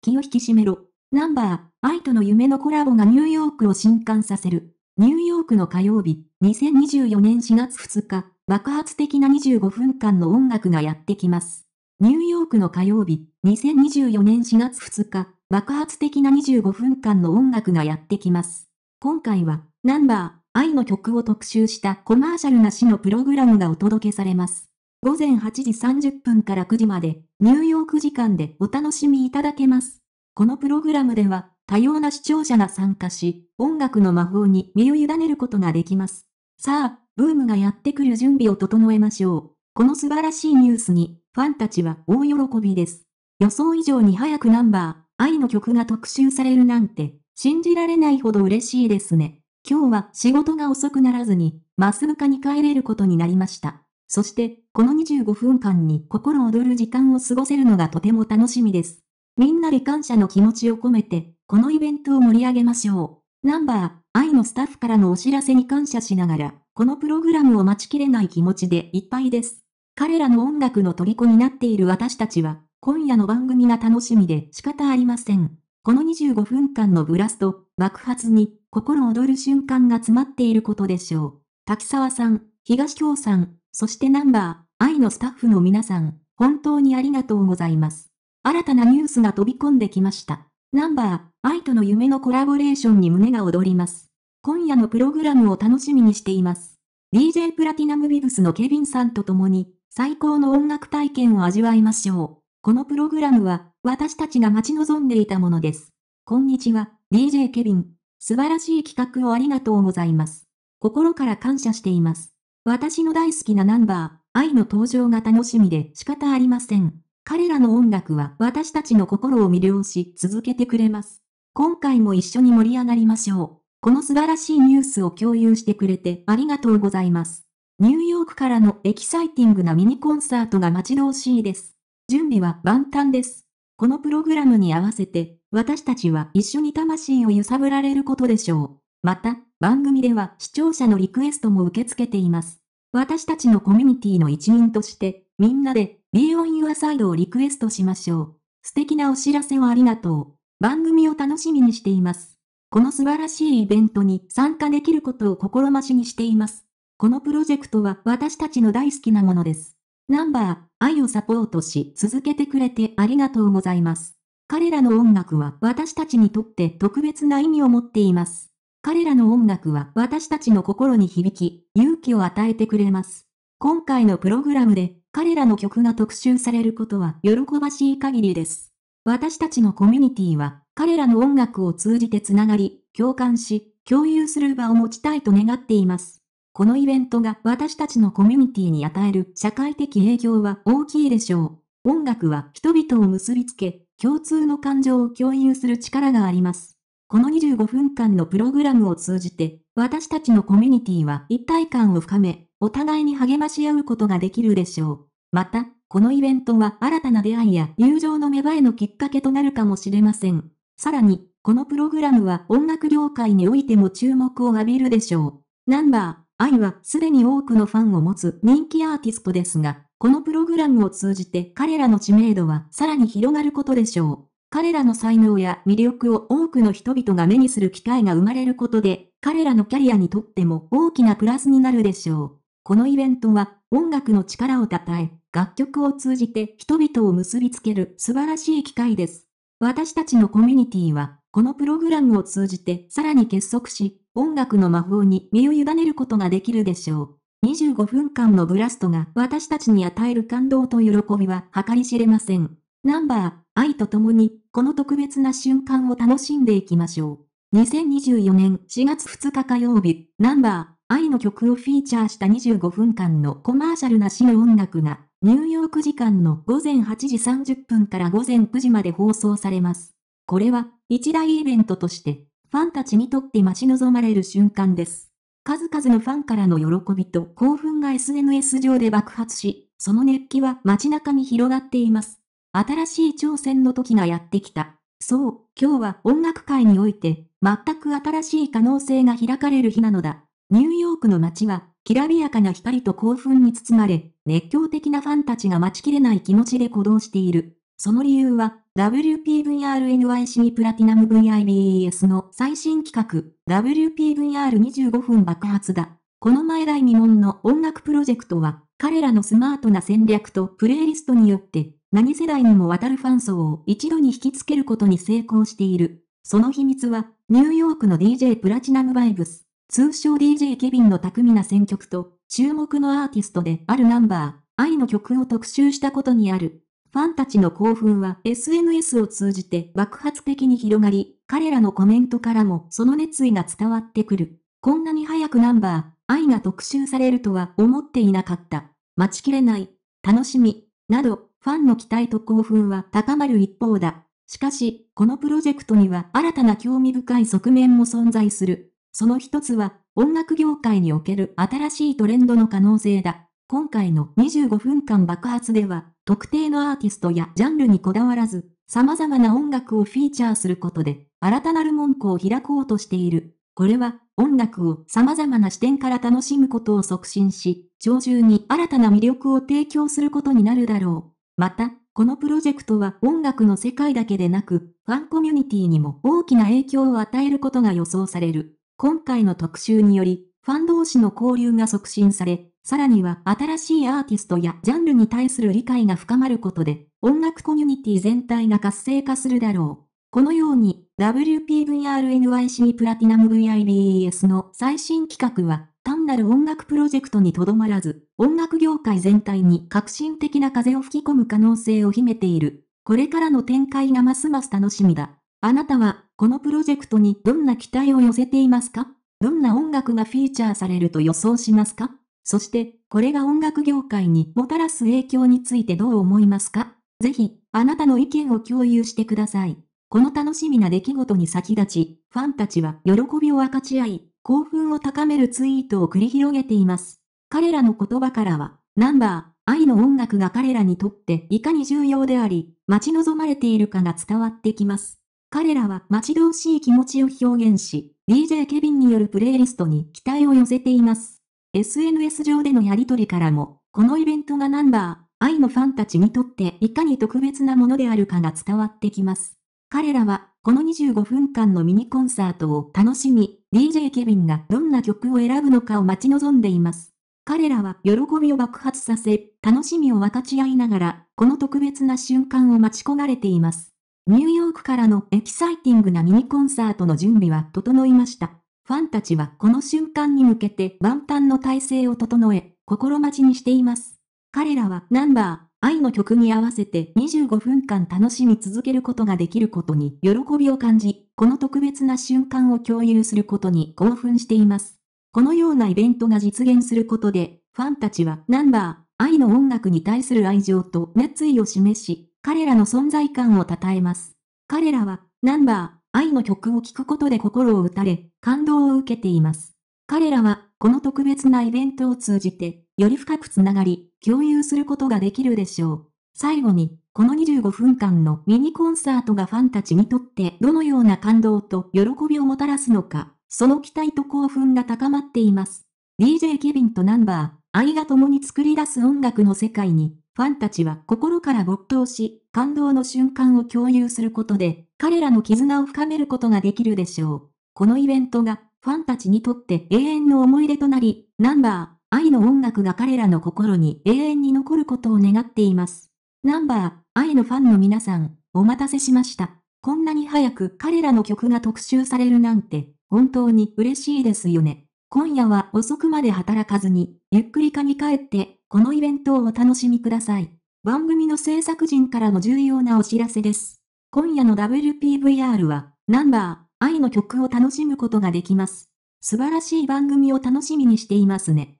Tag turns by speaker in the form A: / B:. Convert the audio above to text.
A: 気を引き締めろ。ナンバー、愛との夢のコラボがニューヨークを震撼させる。ニューヨークの火曜日、2024年4月2日、爆発的な25分間の音楽がやってきます。ニューヨークの火曜日、2024年4月2日、爆発的な25分間の音楽がやってきます。今回は、ナンバー、愛の曲を特集したコマーシャルなしのプログラムがお届けされます。午前8時30分から9時まで、ニューヨーク時間でお楽しみいただけます。このプログラムでは、多様な視聴者が参加し、音楽の魔法に身を委ねることができます。さあ、ブームがやってくる準備を整えましょう。この素晴らしいニュースに、ファンたちは大喜びです。予想以上に早くナンバー、愛の曲が特集されるなんて、信じられないほど嬉しいですね。今日は仕事が遅くならずに、マスぐカに帰れることになりました。そして、この25分間に心躍る時間を過ごせるのがとても楽しみです。みんなで感謝の気持ちを込めて、このイベントを盛り上げましょう。ナンバー、愛のスタッフからのお知らせに感謝しながら、このプログラムを待ちきれない気持ちでいっぱいです。彼らの音楽の虜になっている私たちは、今夜の番組が楽しみで仕方ありません。この25分間のブラスト、爆発に、心躍る瞬間が詰まっていることでしょう。滝沢さん、東京さん、そしてナンバー、愛のスタッフの皆さん、本当にありがとうございます。新たなニュースが飛び込んできました。ナンバー、愛との夢のコラボレーションに胸が躍ります。今夜のプログラムを楽しみにしています。DJ プラティナムビブスのケビンさんと共に、最高の音楽体験を味わいましょう。このプログラムは、私たちが待ち望んでいたものです。こんにちは、DJ ケビン。素晴らしい企画をありがとうございます。心から感謝しています。私の大好きなナンバー、愛の登場が楽しみで仕方ありません。彼らの音楽は私たちの心を魅了し続けてくれます。今回も一緒に盛り上がりましょう。この素晴らしいニュースを共有してくれてありがとうございます。ニューヨークからのエキサイティングなミニコンサートが待ち遠しいです。準備は万端です。このプログラムに合わせて、私たちは一緒に魂を揺さぶられることでしょう。また、番組では視聴者のリクエストも受け付けています。私たちのコミュニティの一員として、みんなで、Be on your side をリクエストしましょう。素敵なお知らせをありがとう。番組を楽しみにしています。この素晴らしいイベントに参加できることを心待ちにしています。このプロジェクトは私たちの大好きなものです。ナンバー、愛をサポートし続けてくれてありがとうございます。彼らの音楽は私たちにとって特別な意味を持っています。彼らの音楽は私たちの心に響き、勇気を与えてくれます。今回のプログラムで彼らの曲が特集されることは喜ばしい限りです。私たちのコミュニティは彼らの音楽を通じてつながり、共感し、共有する場を持ちたいと願っています。このイベントが私たちのコミュニティに与える社会的影響は大きいでしょう。音楽は人々を結びつけ、共通の感情を共有する力があります。この25分間のプログラムを通じて、私たちのコミュニティは一体感を深め、お互いに励まし合うことができるでしょう。また、このイベントは新たな出会いや友情の芽生えのきっかけとなるかもしれません。さらに、このプログラムは音楽業界においても注目を浴びるでしょう。ナンバー、愛はすでに多くのファンを持つ人気アーティストですが、このプログラムを通じて彼らの知名度はさらに広がることでしょう。彼らの才能や魅力を多くの人々が目にする機会が生まれることで、彼らのキャリアにとっても大きなプラスになるでしょう。このイベントは、音楽の力を称え、楽曲を通じて人々を結びつける素晴らしい機会です。私たちのコミュニティは、このプログラムを通じてさらに結束し、音楽の魔法に身を委ねることができるでしょう。25分間のブラストが私たちに与える感動と喜びは計り知れません。ナンバー愛と共に、この特別な瞬間を楽しんでいきましょう。2024年4月2日火曜日、ナンバー、愛の曲をフィーチャーした25分間のコマーシャルなしの音楽が、ニューヨーク時間の午前8時30分から午前9時まで放送されます。これは、一大イベントとして、ファンたちにとって待ち望まれる瞬間です。数々のファンからの喜びと興奮が SNS 上で爆発し、その熱気は街中に広がっています。新しい挑戦の時がやってきた。そう、今日は音楽界において、全く新しい可能性が開かれる日なのだ。ニューヨークの街は、きらびやかな光と興奮に包まれ、熱狂的なファンたちが待ちきれない気持ちで鼓動している。その理由は、WPVRNYC プラティナム VIBES の最新企画、WPVR25 分爆発だ。この前代未聞の音楽プロジェクトは、彼らのスマートな戦略とプレイリストによって、何世代にもわたるファン層を一度に引きつけることに成功している。その秘密は、ニューヨークの DJ プラチナムバイブス、通称 DJ ケビンの巧みな選曲と、注目のアーティストであるナンバー、愛の曲を特集したことにある。ファンたちの興奮は SNS を通じて爆発的に広がり、彼らのコメントからもその熱意が伝わってくる。こんなに早くナンバー、愛が特集されるとは思っていなかった。待ちきれない、楽しみ、など、ファンの期待と興奮は高まる一方だ。しかし、このプロジェクトには新たな興味深い側面も存在する。その一つは、音楽業界における新しいトレンドの可能性だ。今回の25分間爆発では、特定のアーティストやジャンルにこだわらず、様々な音楽をフィーチャーすることで、新たなる門戸を開こうとしている。これは、音楽を様々な視点から楽しむことを促進し、長寿に新たな魅力を提供することになるだろう。また、このプロジェクトは音楽の世界だけでなく、ファンコミュニティにも大きな影響を与えることが予想される。今回の特集により、ファン同士の交流が促進され、さらには新しいアーティストやジャンルに対する理解が深まることで、音楽コミュニティ全体が活性化するだろう。このように、WPVRNYC プラティナム VIBES の最新企画は、なる音楽プロジェクトにとどまらず、音楽業界全体に革新的な風を吹き込む可能性を秘めている。これからの展開がますます楽しみだ。あなたは、このプロジェクトにどんな期待を寄せていますかどんな音楽がフィーチャーされると予想しますかそして、これが音楽業界にもたらす影響についてどう思いますかぜひ、あなたの意見を共有してください。この楽しみな出来事に先立ち、ファンたちは喜びを分かち合い、興奮を高めるツイートを繰り広げています。彼らの言葉からは、ナンバー、愛の音楽が彼らにとっていかに重要であり、待ち望まれているかが伝わってきます。彼らは待ち遠しい気持ちを表現し、DJ ケビンによるプレイリストに期待を寄せています。SNS 上でのやりとりからも、このイベントがナンバー、愛のファンたちにとっていかに特別なものであるかが伝わってきます。彼らは、この25分間のミニコンサートを楽しみ、DJ ケビンがどんな曲を選ぶのかを待ち望んでいます。彼らは喜びを爆発させ、楽しみを分かち合いながら、この特別な瞬間を待ち焦がれています。ニューヨークからのエキサイティングなミニコンサートの準備は整いました。ファンたちはこの瞬間に向けて万端の体制を整え、心待ちにしています。彼らはナンバー、愛の曲に合わせて25分間楽しみ続けることができることに喜びを感じ、この特別な瞬間を共有することに興奮しています。このようなイベントが実現することで、ファンたちはナンバー、愛の音楽に対する愛情と熱意を示し、彼らの存在感を称えます。彼らは、ナンバー、愛の曲を聴くことで心を打たれ、感動を受けています。彼らは、この特別なイベントを通じて、より深くつながり、共有することができるでしょう。最後に、この25分間のミニコンサートがファンたちにとってどのような感動と喜びをもたらすのか、その期待と興奮が高まっています。DJ ケビンとナンバー、愛が共に作り出す音楽の世界に、ファンたちは心から没頭し、感動の瞬間を共有することで、彼らの絆を深めることができるでしょう。このイベントが、ファンたちにとって永遠の思い出となり、ナンバー、愛の音楽が彼らの心に永遠に残ることを願っています。ナンバー、愛のファンの皆さん、お待たせしました。こんなに早く彼らの曲が特集されるなんて、本当に嬉しいですよね。今夜は遅くまで働かずに、ゆっくりかに帰って、このイベントをお楽しみください。番組の制作陣からの重要なお知らせです。今夜の WPVR は、ナンバー、愛の曲を楽しむことができます。素晴らしい番組を楽しみにしていますね。